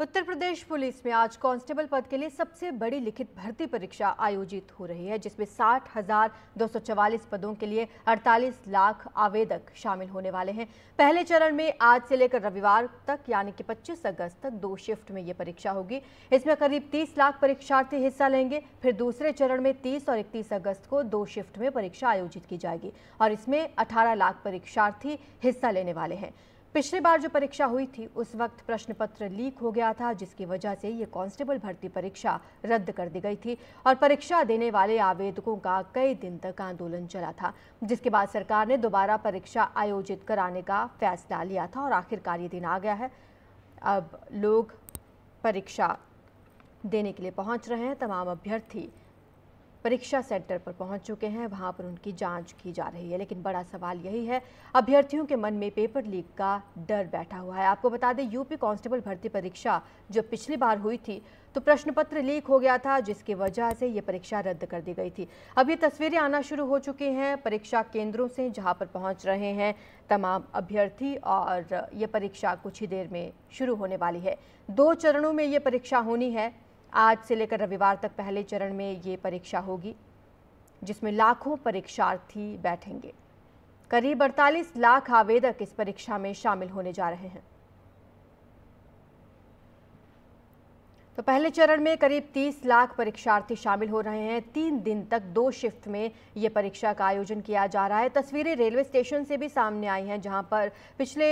उत्तर प्रदेश police में आज constable पद के लिए सबसे बड़ी लिखित भर्ती परीक्षा आयोजित हो रही है जिसमें साठ हजार दो सौ चवालीस पदों के लिए 48 लाख आवेदक शामिल होने वाले हैं पहले चरण में आज से लेकर रविवार तक यानी कि 25 अगस्त तक दो शिफ्ट में ये परीक्षा होगी इसमें करीब 30 लाख परीक्षार्थी हिस्सा लेंगे फिर दूसरे चरण में तीस और इकतीस अगस्त को दो शिफ्ट में परीक्षा आयोजित की जाएगी और इसमें अठारह लाख परीक्षार्थी हिस्सा लेने वाले हैं पिछली बार जो परीक्षा हुई थी उस वक्त प्रश्न पत्र लीक हो गया था जिसकी वजह से ये कांस्टेबल भर्ती परीक्षा रद्द कर दी गई थी और परीक्षा देने वाले आवेदकों का कई दिन तक आंदोलन चला था जिसके बाद सरकार ने दोबारा परीक्षा आयोजित कराने का फैसला लिया था और आखिरकार ये दिन आ गया है अब लोग परीक्षा देने के लिए पहुंच रहे हैं तमाम अभ्यर्थी परीक्षा सेंटर पर पहुंच चुके हैं वहां पर उनकी जांच की जा रही है लेकिन बड़ा सवाल यही है अभ्यर्थियों के मन में पेपर लीक का डर बैठा हुआ है आपको बता दें यूपी कांस्टेबल भर्ती परीक्षा जो पिछली बार हुई थी तो प्रश्न पत्र लीक हो गया था जिसकी वजह से ये परीक्षा रद्द कर दी गई थी अब ये तस्वीरें आना शुरू हो चुकी हैं परीक्षा केंद्रों से जहाँ पर पहुंच रहे हैं तमाम अभ्यर्थी और ये परीक्षा कुछ ही देर में शुरू होने वाली है दो चरणों में ये परीक्षा होनी है आज से लेकर रविवार तक पहले चरण में ये परीक्षा होगी जिसमें लाखों परीक्षार्थी बैठेंगे करीब अड़तालीस लाख आवेदक इस परीक्षा में शामिल होने जा रहे हैं तो पहले चरण में करीब 30 लाख परीक्षार्थी शामिल हो रहे हैं तीन दिन तक दो शिफ्ट में ये परीक्षा का आयोजन किया जा रहा है तस्वीरें रेलवे स्टेशन से भी सामने आई हैं जहां पर पिछले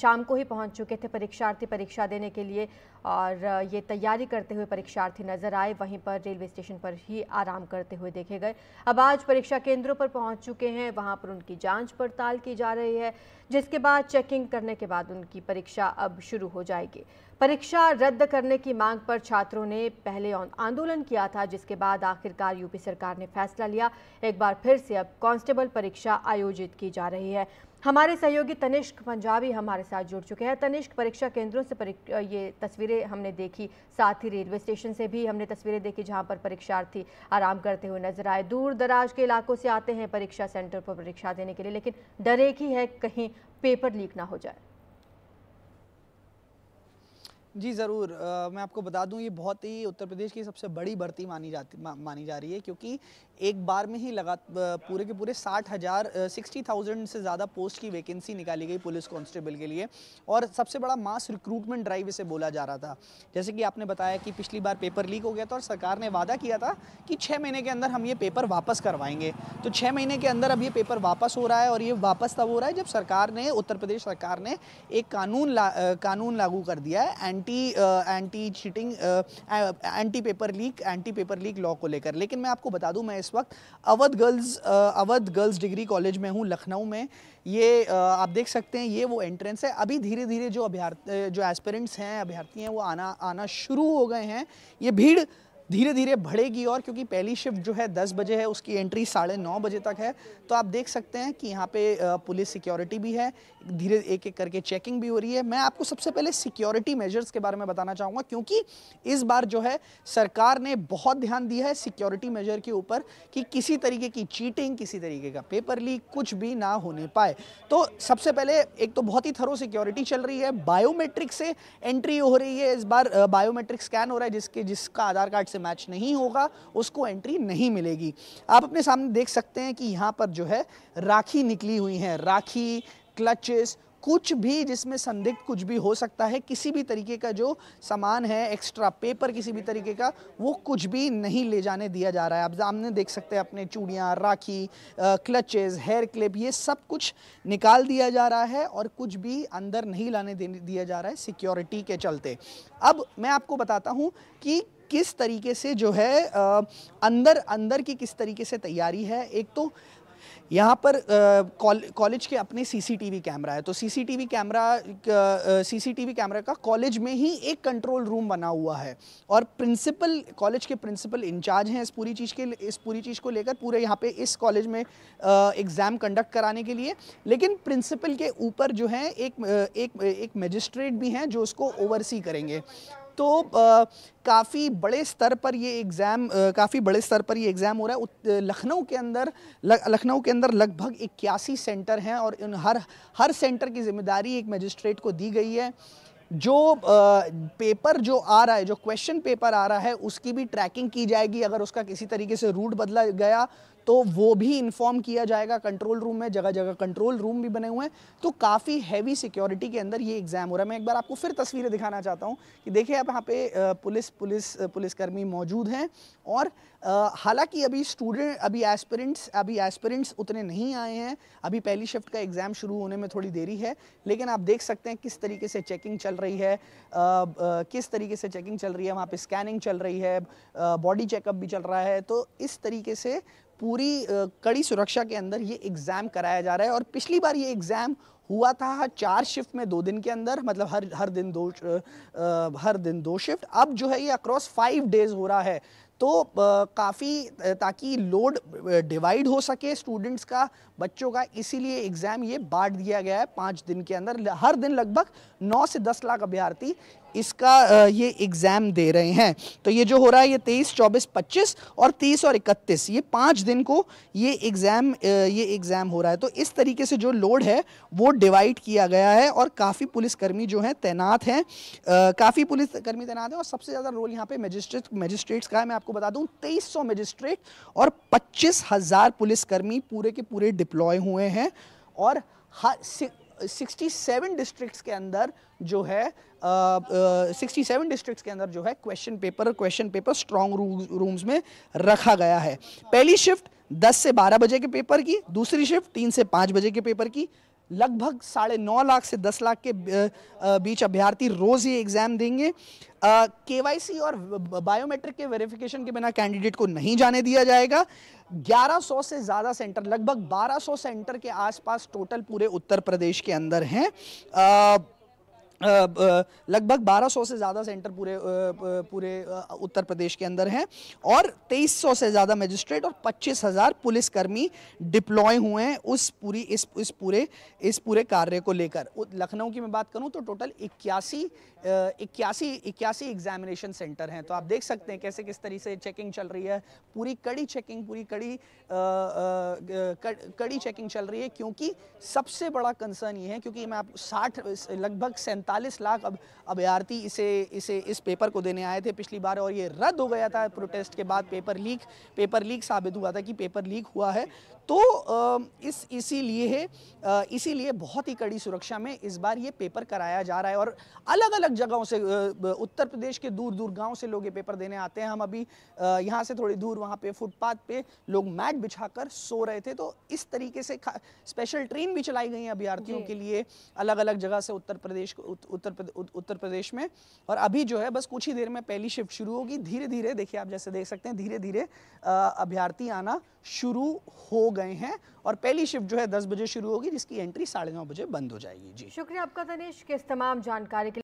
शाम को ही पहुंच चुके थे परीक्षार्थी परीक्षा देने के लिए और ये तैयारी करते हुए परीक्षार्थी नजर आए वहीं पर रेलवे स्टेशन पर ही आराम करते हुए देखे गए अब आज परीक्षा केंद्रों पर पहुंच चुके हैं वहां पर उनकी जांच पड़ताल की जा रही है जिसके बाद चेकिंग करने के बाद उनकी परीक्षा अब शुरू हो जाएगी परीक्षा रद्द करने की मांग पर छात्रों ने पहले आंदोलन किया था जिसके बाद आखिरकार यूपी सरकार ने फैसला लिया एक बार फिर से अब कांस्टेबल परीक्षा आयोजित की जा रही है हमारे सहयोगी तनिष्क पंजाबी हमारे साथ जुड़ चुके हैं तनिष्क परीक्षा केंद्रों से ये तस्वीरें हमने देखी साथ ही रेलवे स्टेशन से भी हमने तस्वीरें देखी जहां पर परीक्षार्थी आराम करते हुए नजर आए दूर दराज के इलाकों से आते हैं परीक्षा सेंटर पर परीक्षा देने के लिए लेकिन डर एक ही है कहीं पेपर लीक ना हो जाए जी ज़रूर मैं आपको बता दूं ये बहुत ही उत्तर प्रदेश की सबसे बड़ी भर्ती मानी जाती मा, मानी जा रही है क्योंकि एक बार में ही लगा पूरे के पूरे साठ हज़ार सिक्सटी थाउजेंड से ज़्यादा पोस्ट की वैकेंसी निकाली गई पुलिस कांस्टेबल के लिए और सबसे बड़ा मास रिक्रूटमेंट ड्राइव इसे बोला जा रहा था जैसे कि आपने बताया कि पिछली बार पेपर लीक हो गया था और सरकार ने वादा किया था कि छः महीने के अंदर हम ये पेपर वापस करवाएंगे तो छः महीने के अंदर अब ये पेपर वापस हो रहा है और ये वापस तब हो रहा है जब सरकार ने उत्तर प्रदेश सरकार ने एक कानून ला, कानून लागू कर दिया है and anti anti cheating anti paper leak anti paper leak law को लेकर लेकिन मैं आपको बता दूं मैं इस वक्त Awadh girls uh, Awadh girls degree college में हूं लखनऊ में ये uh, आप देख सकते हैं ये वो एंट्रेंस है अभी धीरे धीरे जो अभ्यार्थ uh, जो एस्पेरेंट्स हैं अभ्यर्थी हैं वो आना आना शुरू हो गए हैं ये भीड़ धीरे धीरे बढ़ेगी और क्योंकि पहली शिफ्ट जो है दस बजे है उसकी एंट्री साढ़े नौ बजे तक है तो आप देख सकते हैं कि यहाँ पे पुलिस सिक्योरिटी भी है धीरे एक एक करके चेकिंग भी हो रही है मैं आपको सबसे पहले सिक्योरिटी मेजर्स के बारे में बताना चाहूँगा क्योंकि इस बार जो है सरकार ने बहुत ध्यान दिया है सिक्योरिटी मेजर के ऊपर कि किसी तरीके की चीटिंग किसी तरीके का पेपर लीक कुछ भी ना होने पाए तो सबसे पहले एक तो बहुत ही थरों सिक्योरिटी चल रही है बायोमेट्रिक से एंट्री हो रही है इस बार बायोमेट्रिक स्कैन हो रहा है जिसके जिसका आधार कार्ड से मैच नहीं होगा उसको एंट्री नहीं मिलेगी आप अपने सामने देख सकते हैं कि यहाँ पर जो है राखी निकली हुई है राखी क्लचेस कुछ भी जिसमें संदिग्ध कुछ भी हो सकता है किसी भी तरीके का जो सामान है एक्स्ट्रा पेपर किसी भी तरीके का वो कुछ भी नहीं ले जाने दिया जा रहा है आप सामने देख सकते हैं अपने चूड़ियाँ राखी क्लचेस हेयर क्लिप ये सब कुछ निकाल दिया जा रहा है और कुछ भी अंदर नहीं लाने दिया जा रहा है सिक्योरिटी के चलते अब मैं आपको बताता हूँ कि किस तरीके से जो है अंदर अंदर की किस तरीके से तैयारी है एक तो यहाँ पर कॉलेज के अपने सीसीटीवी कैमरा है तो सीसीटीवी कैमरा सीसीटीवी कैमरा का कॉलेज में ही एक कंट्रोल रूम बना हुआ है और प्रिंसिपल कॉलेज के प्रिंसिपल इंचार्ज हैं इस पूरी चीज़ के इस पूरी चीज़ को लेकर पूरे यहाँ पे इस कॉलेज में एग्ज़ाम कंडक्ट कराने के लिए लेकिन प्रिंसिपल के ऊपर जो है एक एक एक मजिस्ट्रेट भी हैं जो उसको ओवरसी करेंगे तो काफ़ी बड़े स्तर पर ये एग्ज़ाम काफ़ी बड़े स्तर पर ये एग्ज़ाम हो रहा है लखनऊ के अंदर लखनऊ के अंदर लगभग इक्यासी सेंटर हैं और इन हर हर सेंटर की जिम्मेदारी एक मजिस्ट्रेट को दी गई है जो पेपर जो आ रहा है जो क्वेश्चन पेपर आ रहा है उसकी भी ट्रैकिंग की जाएगी अगर उसका किसी तरीके से रूट बदला गया तो वो भी इन्फॉर्म किया जाएगा कंट्रोल रूम में जगह जगह कंट्रोल रूम भी बने हुए हैं तो काफ़ी हैवी सिक्योरिटी के अंदर ये एग्ज़ाम हो रहा है मैं एक बार आपको फिर तस्वीरें दिखाना चाहता हूँ कि देखिए आप यहाँ पे पुलिस पुलिस पुलिसकर्मी मौजूद हैं और हालांकि अभी स्टूडेंट अभी एस्पिरेंट्स अभी एस्पिरेंट्स उतने नहीं आए हैं अभी पहली शिफ्ट का एग्ज़ाम शुरू होने में थोड़ी देरी है लेकिन आप देख सकते हैं किस तरीके से चेकिंग चल रही है किस तरीके से चेकिंग चल रही है वहाँ पर स्कैनिंग चल रही है बॉडी चेकअप भी चल रहा है तो इस तरीके से पूरी कड़ी सुरक्षा के अंदर ये एग्ज़ाम कराया जा रहा है और पिछली बार ये एग्ज़ाम हुआ था चार शिफ्ट में दो दिन के अंदर मतलब हर हर दिन दो हर दिन दो शिफ्ट अब जो है ये अक्रॉस फाइव डेज़ हो रहा है तो काफ़ी ताकि लोड डिवाइड हो सके स्टूडेंट्स का बच्चों का इसीलिए एग्ज़ाम ये बांट दिया गया है पाँच दिन के अंदर हर दिन लगभग नौ से दस लाख अभ्यर्थी इसका ये एग्ज़ाम दे रहे हैं तो ये जो हो रहा है ये तेईस चौबीस पच्चीस और तीस और इकतीस ये पाँच दिन को ये एग्ज़ाम ये एग्ज़ाम हो रहा है तो इस तरीके से जो लोड है वो डिवाइड किया गया है और काफ़ी पुलिसकर्मी जो हैं तैनात हैं काफ़ी पुलिसकर्मी तैनात हैं और सबसे ज़्यादा रोल यहाँ पे मजिस्ट्रेट मजिस्ट्रेट्स का है मैं आपको बता दूँ तेईस सौ मजिस्ट्रेट और पच्चीस हज़ार पुलिसकर्मी पूरे के पूरे डिप्लॉय हुए हैं और हर 67 डिस्ट्रिक्ट्स के अंदर जो है सिक्सटी सेवन डिस्ट्रिक्ट के अंदर जो है क्वेश्चन पेपर और क्वेश्चन पेपर स्ट्रॉन्ग रूम्स में रखा गया है पहली शिफ्ट 10 से 12 बजे के पेपर की दूसरी शिफ्ट 3 से 5 बजे के पेपर की लगभग साढ़े नौ लाख से दस लाख के बीच अभ्यर्थी रोज़ ये एग्ज़ाम देंगे वाई और बायोमेट्रिक के वेरिफिकेशन के बिना कैंडिडेट को नहीं जाने दिया जाएगा 1100 से ज़्यादा सेंटर लगभग 1200 सेंटर के आसपास टोटल पूरे उत्तर प्रदेश के अंदर हैं लगभग 1200 से ज़्यादा सेंटर पूरे पूरे उत्तर प्रदेश के अंदर हैं और 2300 से ज़्यादा मजिस्ट्रेट और 25,000 पुलिसकर्मी डिप्लॉय हुए हैं उस पूरी इस इस पूरे इस पूरे कार्य को लेकर लखनऊ की मैं बात करूं तो टोटल इक्यासी इक्यासी इक्यासी एग्जामिनेशन सेंटर हैं तो आप देख सकते हैं कैसे किस तरीके से चेकिंग चल रही है पूरी कड़ी चेकिंग पूरी कड़ी कड़ी चेकिंग चल रही है क्योंकि सबसे बड़ा कंसर्न ये है क्योंकि मैं आप साठ लगभग सैंतालीस इकतालीस लाख अब अभ्यार्थी इसे इसे इस पेपर को देने आए थे पिछली बार और ये रद्द हो गया था प्रोटेस्ट के बाद पेपर लीक पेपर लीक साबित हुआ था कि पेपर लीक हुआ है तो इस इसीलिए है इसीलिए बहुत ही कड़ी सुरक्षा में इस बार ये पेपर कराया जा रहा है और अलग अलग जगहों से उत्तर प्रदेश के दूर दूर गाँव से लोग ये पेपर देने आते हैं हम अभी यहाँ से थोड़ी दूर वहाँ पे फुटपाथ पे लोग मैट बिछाकर सो रहे थे तो इस तरीके से स्पेशल ट्रेन भी चलाई गई है अभ्यार्थियों के लिए अलग अलग जगह से उत्तर प्रदेश उत्तर उत्तर प्रदेश में और अभी जो है बस कुछ ही देर में पहली शिफ्ट शुरू होगी धीरे धीरे देखिए आप जैसे देख सकते हैं धीरे धीरे अभ्यर्थी आना शुरू हो गए हैं और पहली शिफ्ट जो है दस बजे शुरू होगी जिसकी एंट्री साढ़े नौ बजे बंद हो जाएगी जी शुक्रिया आपका तनिष्क इस तमाम जानकारी के